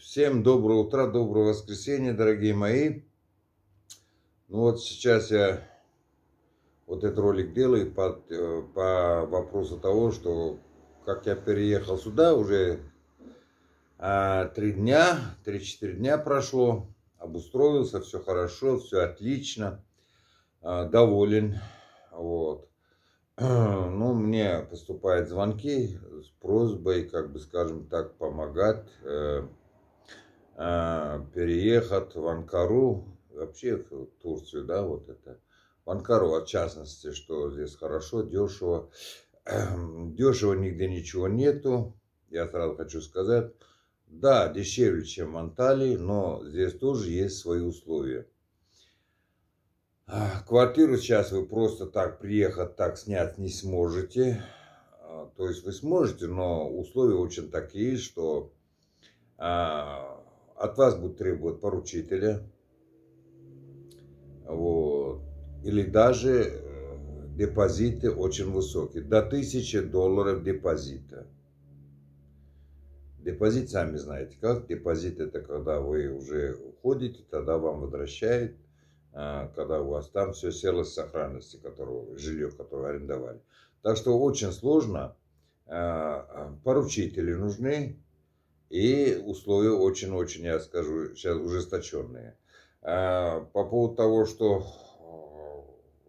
Всем доброе утро, доброе воскресенье, дорогие мои. Ну вот сейчас я вот этот ролик делаю по, э, по вопросу того, что как я переехал сюда, уже а, три дня, три-четыре дня прошло, обустроился, все хорошо, все отлично, а, доволен, вот. Ну, мне поступают звонки с просьбой, как бы, скажем так, помогать э, а, переехать в Анкару, вообще в Турцию, да, вот это, в Анкару, а в частности, что здесь хорошо, дешево, дешево нигде ничего нету, я сразу хочу сказать, да, дешевле, чем в Анталии, но здесь тоже есть свои условия. Квартиру сейчас вы просто так приехать, так снять не сможете. А, то есть вы сможете, но условия очень такие, что от вас будут требовать поручителя, вот, или даже э, депозиты очень высокие, до 1000 долларов депозита. Депозит, сами знаете как, депозит это когда вы уже уходите, тогда вам возвращают, э, когда у вас там все село с сохранности, которого, жилье, которое арендовали. Так что очень сложно, э, поручители нужны, и условия очень-очень, я скажу, сейчас ужесточенные. А, по поводу того, что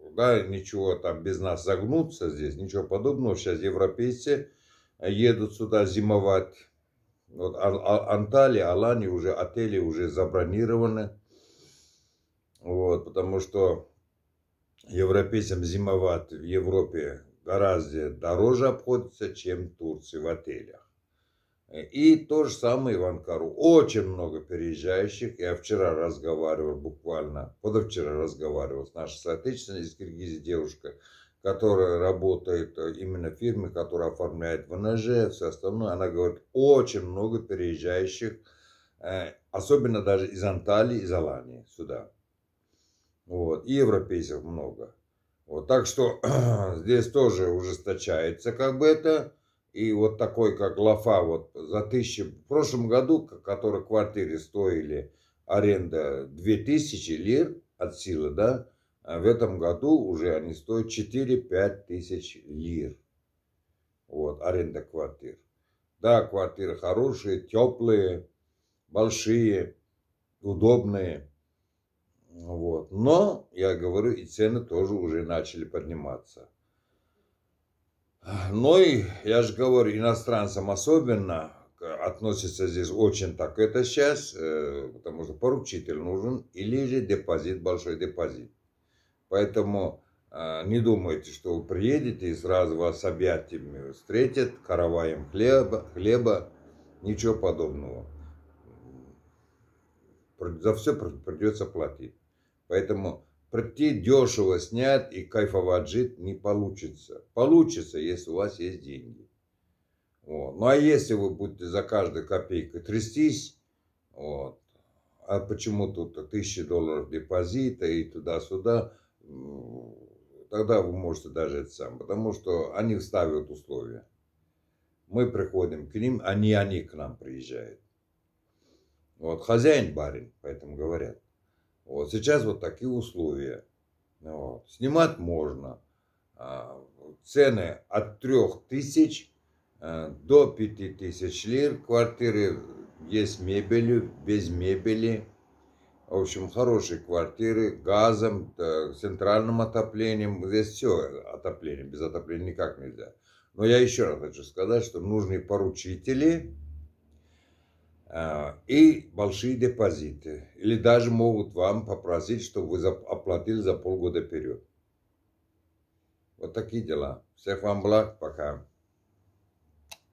э, да, ничего там без нас загнуться здесь, ничего подобного. Сейчас европейцы едут сюда зимовать. Вот а, Анталия, Алания уже, отели уже забронированы. Вот, потому что европейцам зимовать в Европе гораздо дороже обходится, чем в Турции в отелях. И то же самое Иван Кару Очень много переезжающих. Я вчера разговаривал буквально, позавчера разговаривал с нашей соотечественницей из Киргизии девушкой, которая работает э, именно в фирме, которая оформляет ВНЖ, все остальное. Она говорит, очень много переезжающих, э, особенно даже из Анталии, из Алании сюда. Вот. И европейцев много. Вот. Так что здесь тоже ужесточается как бы это и вот такой, как Лафа, вот за тысячу, в прошлом году, которые квартиры стоили аренда 2000 лир от силы, да, а в этом году уже они стоят 4-5 тысяч лир. Вот, аренда квартир. Да, квартиры хорошие, теплые, большие, удобные. Вот. Но, я говорю, и цены тоже уже начали подниматься но ну и, я же говорю, иностранцам особенно относится здесь очень так это сейчас, э, потому что поручитель нужен или же депозит, большой депозит. Поэтому э, не думайте, что вы приедете и сразу вас с объятиями встретят, караваем хлеба, хлеба, ничего подобного. За все придется платить. Поэтому Прийти дешево снять и кайфовать жить не получится. Получится, если у вас есть деньги. Вот. Ну а если вы будете за каждую копейку трястись, вот, а почему тут тысячи долларов депозита и туда-сюда, тогда вы можете даже это сам, потому что они ставят условия. Мы приходим к ним, они, а они к нам приезжают. Вот хозяин барин, поэтому говорят. Вот сейчас вот такие условия. Вот. Снимать можно. А, цены от 3000 э, до 5000 лир. Квартиры есть мебелью, без мебели. В общем, хорошие квартиры, газом, центральным отоплением. Здесь все отопление, без отопления никак нельзя. Но я еще раз хочу сказать, что нужны поручители, а, и большие депозиты. Или даже могут вам попросить, чтобы вы оплатили за полгода вперед. Вот такие дела. Всех вам благ. Пока.